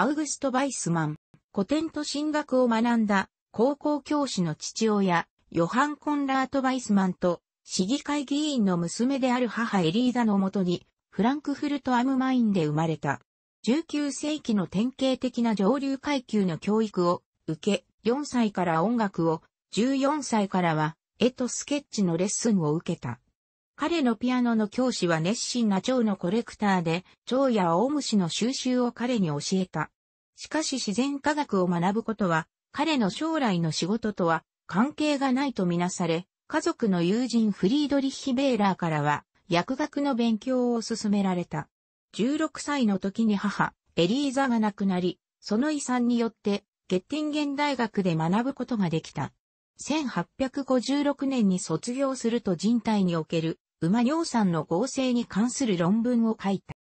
アウグスト・バイスマン、古典と神学を学んだ高校教師の父親、ヨハン・コンラート・バイスマンと、市議会議員の娘である母エリーザのもとに、フランクフルト・アムマインで生まれた。19世紀の典型的な上流階級の教育を受け、4歳から音楽を、14歳からは、絵とスケッチのレッスンを受けた。彼のピアノの教師は熱心な蝶のコレクターで、蝶やオウムの収集を彼に教えた。しかし自然科学を学ぶことは、彼の将来の仕事とは関係がないとみなされ、家族の友人フリードリッヒ・ベーラーからは、薬学の勉強を勧められた。16歳の時に母、エリーザが亡くなり、その遺産によって、ゲッティンゲン大学で学ぶことができた。1856年に卒業すると人体における馬尿酸の合成に関する論文を書いた。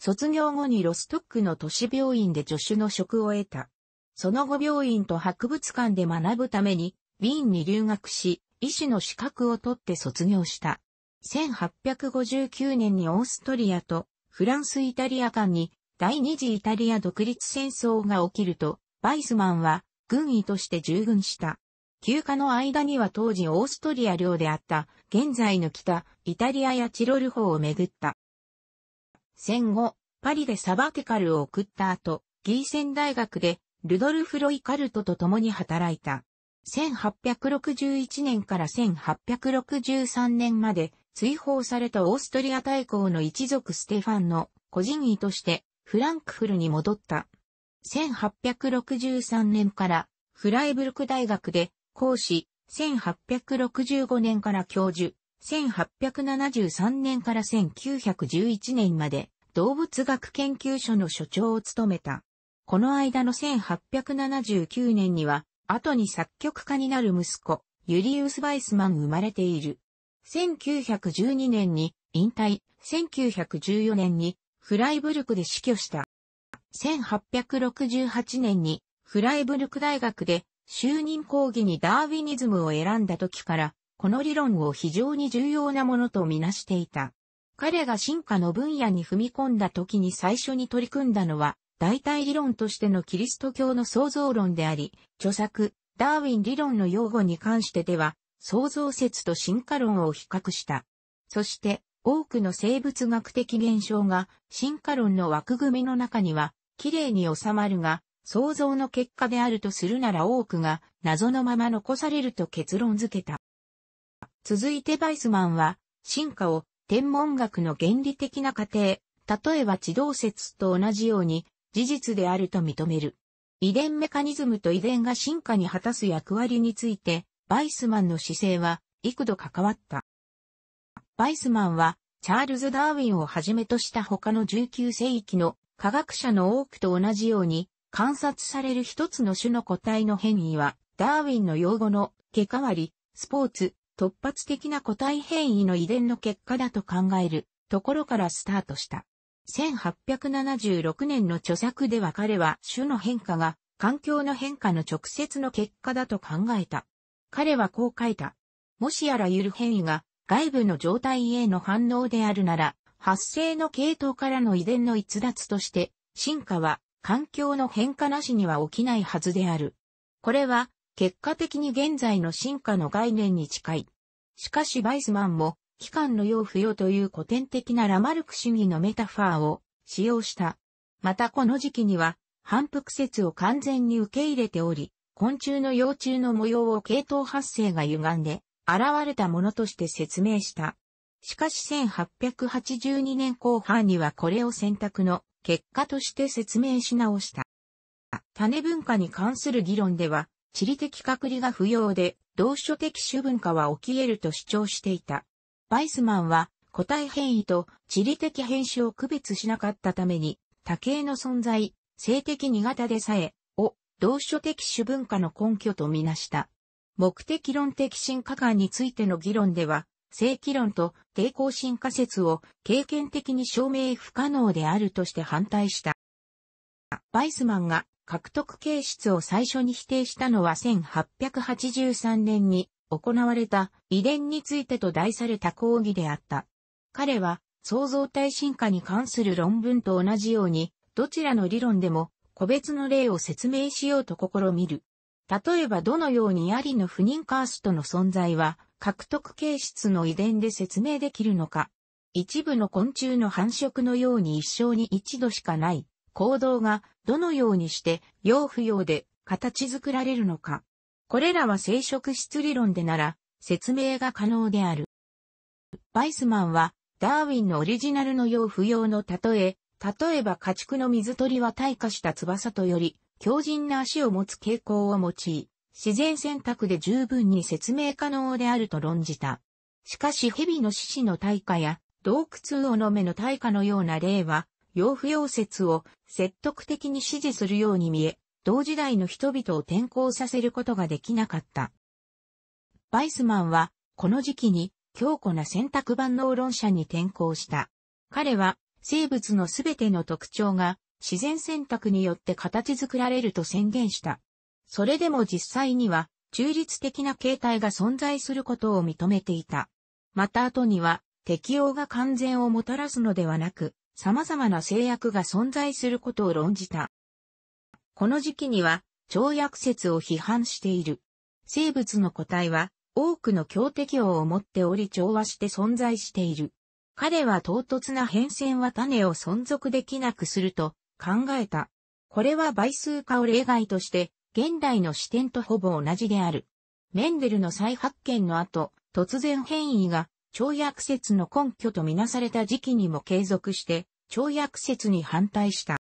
卒業後にロストックの都市病院で助手の職を得た。その後病院と博物館で学ぶために、ウィーンに留学し、医師の資格を取って卒業した。1859年にオーストリアとフランス・イタリア間に第二次イタリア独立戦争が起きると、バイスマンは軍医として従軍した。休暇の間には当時オーストリア領であった、現在の北、イタリアやチロル法を巡った。戦後、パリでサバテカルを送った後、ギーセン大学でルドルフ・ロイカルトと共に働いた。1861年から1863年まで追放されたオーストリア大公の一族ステファンの個人医としてフランクフルに戻った。1863年からフライブルク大学で講師、1865年から教授、1873年から1911年まで動物学研究所の所長を務めた。この間の1879年には、後に作曲家になる息子、ユリウス・バイスマン生まれている。1912年に引退、1914年にフライブルクで死去した。1868年にフライブルク大学で就任講義にダーウィニズムを選んだ時から、この理論を非常に重要なものとみなしていた。彼が進化の分野に踏み込んだ時に最初に取り組んだのは、代替理論としてのキリスト教の創造論であり、著作、ダーウィン理論の用語に関してでは、創造説と進化論を比較した。そして、多くの生物学的現象が進化論の枠組みの中には、綺麗に収まるが、想像の結果であるとするなら多くが謎のまま残されると結論付けた。続いてバイスマンは、進化を天文学の原理的な過程、例えば地動説と同じように事実であると認める。遺伝メカニズムと遺伝が進化に果たす役割について、バイスマンの姿勢は幾度関わった。バイスマンは、チャールズ・ダーウィンをはじめとした他の19世紀の科学者の多くと同じように、観察される一つの種の個体の変異は、ダーウィンの用語の、毛変わり、スポーツ、突発的な個体変異の遺伝の結果だと考えるところからスタートした。1876年の著作では彼は種の変化が環境の変化の直接の結果だと考えた。彼はこう書いた。もしあらゆる変異が外部の状態への反応であるなら、発生の系統からの遺伝の逸脱として、進化は環境の変化なしには起きないはずである。これは、結果的に現在の進化の概念に近い。しかしバイスマンも、期間の要不要という古典的なラマルク主義のメタファーを使用した。またこの時期には、反復説を完全に受け入れており、昆虫の幼虫の模様を系統発生が歪んで、現れたものとして説明した。しかし1882年後半にはこれを選択の結果として説明し直した。種文化に関する議論では、地理的隔離が不要で、同書的種文化は起き得ると主張していた。バイスマンは、個体変異と地理的変種を区別しなかったために、多形の存在、性的苦型でさえ、を、同書的種文化の根拠とみなした。目的論的進化観についての議論では、正規論と抵抗進化説を経験的に証明不可能であるとして反対した。バイスマンが獲得形質を最初に否定したのは1883年に行われた遺伝についてと題された講義であった。彼は創造体進化に関する論文と同じように、どちらの理論でも個別の例を説明しようと試みる。例えばどのようにヤリの不妊カーストの存在は獲得形質の遺伝で説明できるのか。一部の昆虫の繁殖のように一生に一度しかない行動がどのようにして要不要で形作られるのか。これらは生殖質理論でなら説明が可能である。バイスマンはダーウィンのオリジナルの要不要の例え、例えば家畜の水鳥は退化した翼とより強靭な足を持つ傾向を用い、自然選択で十分に説明可能であると論じた。しかし蛇の獅子の大化や洞窟魚の目の大化のような例は、洋不溶説を説得的に支持するように見え、同時代の人々を転校させることができなかった。バイスマンは、この時期に強固な選択万能論者に転校した。彼は、生物のすべての特徴が自然選択によって形作られると宣言した。それでも実際には中立的な形態が存在することを認めていた。また後には適用が完全をもたらすのではなく、様々な制約が存在することを論じた。この時期には、超約説を批判している。生物の個体は、多くの強適応を持っており調和して存在している。彼は唐突な変遷は種を存続できなくすると考えた。これは倍数化を例外として現代の視点とほぼ同じである。メンデルの再発見の後、突然変異が、超薬説の根拠とみなされた時期にも継続して、超薬説に反対した。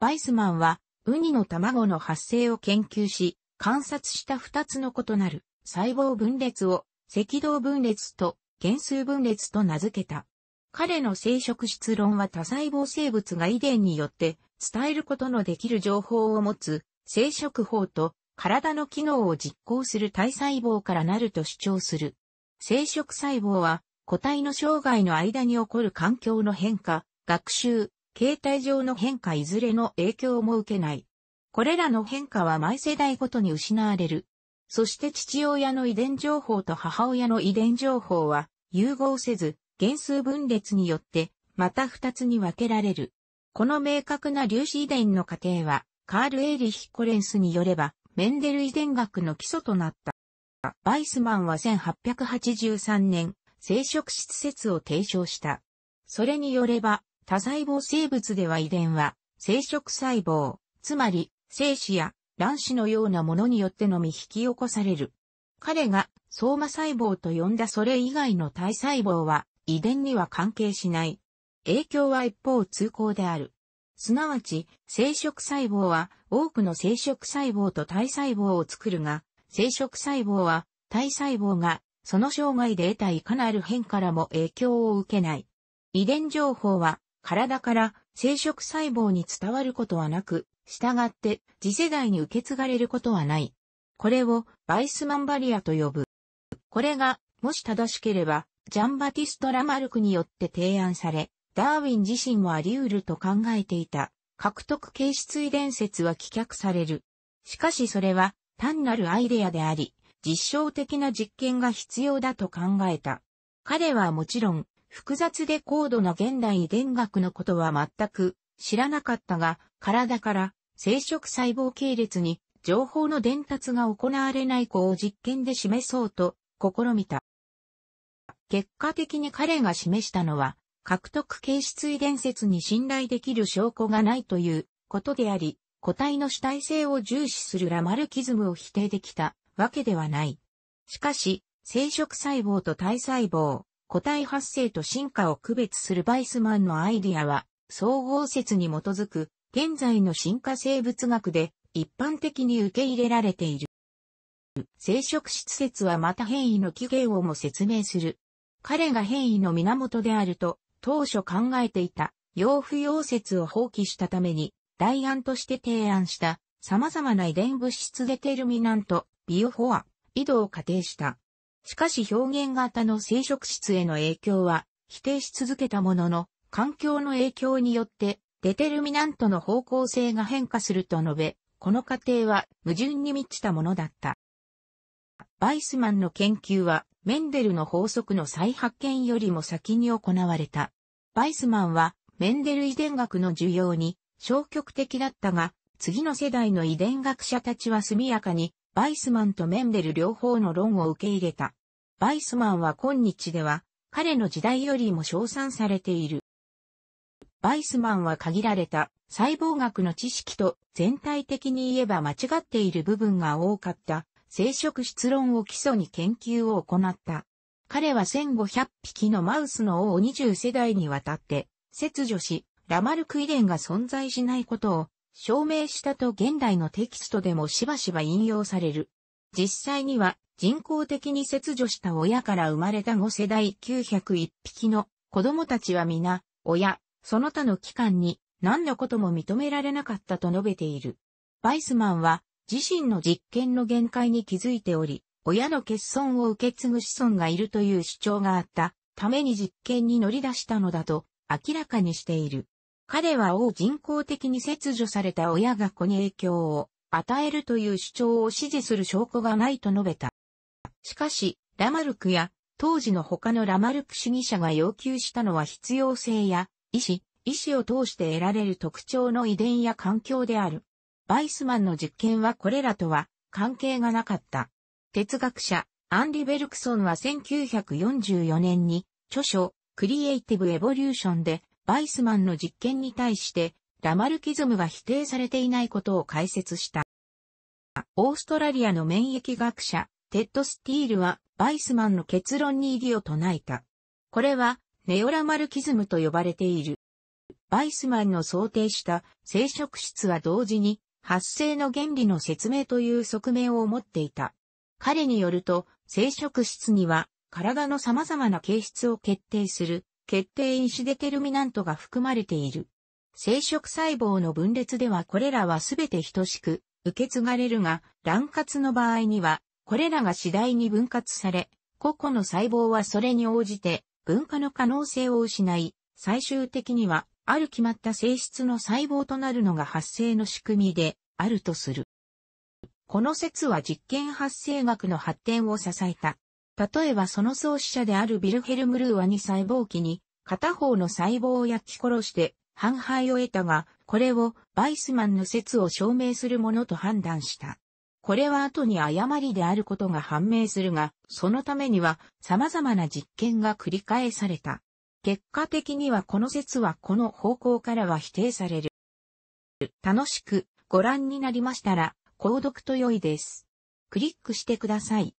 バイスマンは、ウニの卵の発生を研究し、観察した二つの異なる細胞分裂を赤道分裂と減数分裂と名付けた。彼の生殖質論は多細胞生物が遺伝によって伝えることのできる情報を持つ生殖法と体の機能を実行する体細胞からなると主張する。生殖細胞は個体の生涯の間に起こる環境の変化、学習、形態上の変化いずれの影響も受けない。これらの変化は毎世代ごとに失われる。そして父親の遺伝情報と母親の遺伝情報は融合せず、原数分裂によってまた二つに分けられる。この明確な粒子遺伝の過程はカール・エイリヒ・コレンスによれば、メンデル遺伝学の基礎となった。バイスマンは1883年、生殖質説を提唱した。それによれば、多細胞生物では遺伝は、生殖細胞、つまり、精子や卵子のようなものによってのみ引き起こされる。彼が、相馬細胞と呼んだそれ以外の体細胞は、遺伝には関係しない。影響は一方通行である。すなわち、生殖細胞は多くの生殖細胞と体細胞を作るが、生殖細胞は体細胞がその障害で得たいかなる変からも影響を受けない。遺伝情報は体から生殖細胞に伝わることはなく、従って次世代に受け継がれることはない。これをバイスマンバリアと呼ぶ。これがもし正しければ、ジャンバティスト・ラマルクによって提案され、ダーウィン自身もあり得ると考えていた、獲得形質遺伝説は棄却される。しかしそれは単なるアイデアであり、実証的な実験が必要だと考えた。彼はもちろん、複雑で高度な現代遺伝学のことは全く知らなかったが、体から生殖細胞系列に情報の伝達が行われない子を実験で示そうと試みた。結果的に彼が示したのは獲得形質遺伝説に信頼できる証拠がないということであり、個体の主体性を重視するラマルキズムを否定できたわけではない。しかし、生殖細胞と体細胞、個体発生と進化を区別するバイスマンのアイディアは、総合説に基づく、現在の進化生物学で一般的に受け入れられている。生殖質説はまた変異の起源をも説明する。彼が変異の源であると当初考えていた洋不溶説を放棄したために、代案として提案した様々な遺伝物質デテルミナント、ビオフォア、移動を仮定した。しかし表現型の生殖質への影響は否定し続けたものの、環境の影響によってデテルミナントの方向性が変化すると述べ、この過程は矛盾に満ちたものだった。バイスマンの研究はメンデルの法則の再発見よりも先に行われた。バイスマンは、メンデル遺伝学の需要に消極的だったが、次の世代の遺伝学者たちは速やかに、バイスマンとメンデル両方の論を受け入れた。バイスマンは今日では、彼の時代よりも称賛されている。バイスマンは限られた細胞学の知識と全体的に言えば間違っている部分が多かった生殖質論を基礎に研究を行った。彼は1500匹のマウスの王を20世代にわたって切除し、ラマルク遺伝が存在しないことを証明したと現代のテキストでもしばしば引用される。実際には人工的に切除した親から生まれた5世代901匹の子供たちは皆、親、その他の機関に何のことも認められなかったと述べている。バイスマンは自身の実験の限界に気づいており、親の欠損を受け継ぐ子孫がいるという主張があったために実験に乗り出したのだと明らかにしている。彼は王人工的に切除された親が子に影響を与えるという主張を支持する証拠がないと述べた。しかし、ラマルクや当時の他のラマルク主義者が要求したのは必要性や意志、意志を通して得られる特徴の遺伝や環境である。バイスマンの実験はこれらとは関係がなかった。哲学者、アンリ・ベルクソンは1944年に著書、クリエイティブ・エボリューションで、バイスマンの実験に対して、ラマルキズムが否定されていないことを解説した。オーストラリアの免疫学者、テッド・スティールは、バイスマンの結論に異議を唱えた。これは、ネオラマルキズムと呼ばれている。バイスマンの想定した生殖室は同時に発生の原理の説明という側面を持っていた。彼によると、生殖室には体の様々な形質を決定する決定因子デテルミナントが含まれている。生殖細胞の分裂ではこれらはすべて等しく受け継がれるが、卵活の場合には、これらが次第に分割され、個々の細胞はそれに応じて分化の可能性を失い、最終的にはある決まった性質の細胞となるのが発生の仕組みであるとする。この説は実験発生学の発展を支えた。例えばその創始者であるビルヘルム・ルーは2細胞期に片方の細胞を焼き殺して反敗を得たが、これをバイスマンの説を証明するものと判断した。これは後に誤りであることが判明するが、そのためには様々な実験が繰り返された。結果的にはこの説はこの方向からは否定される。楽しくご覧になりましたら、購読と良いです。クリックしてください。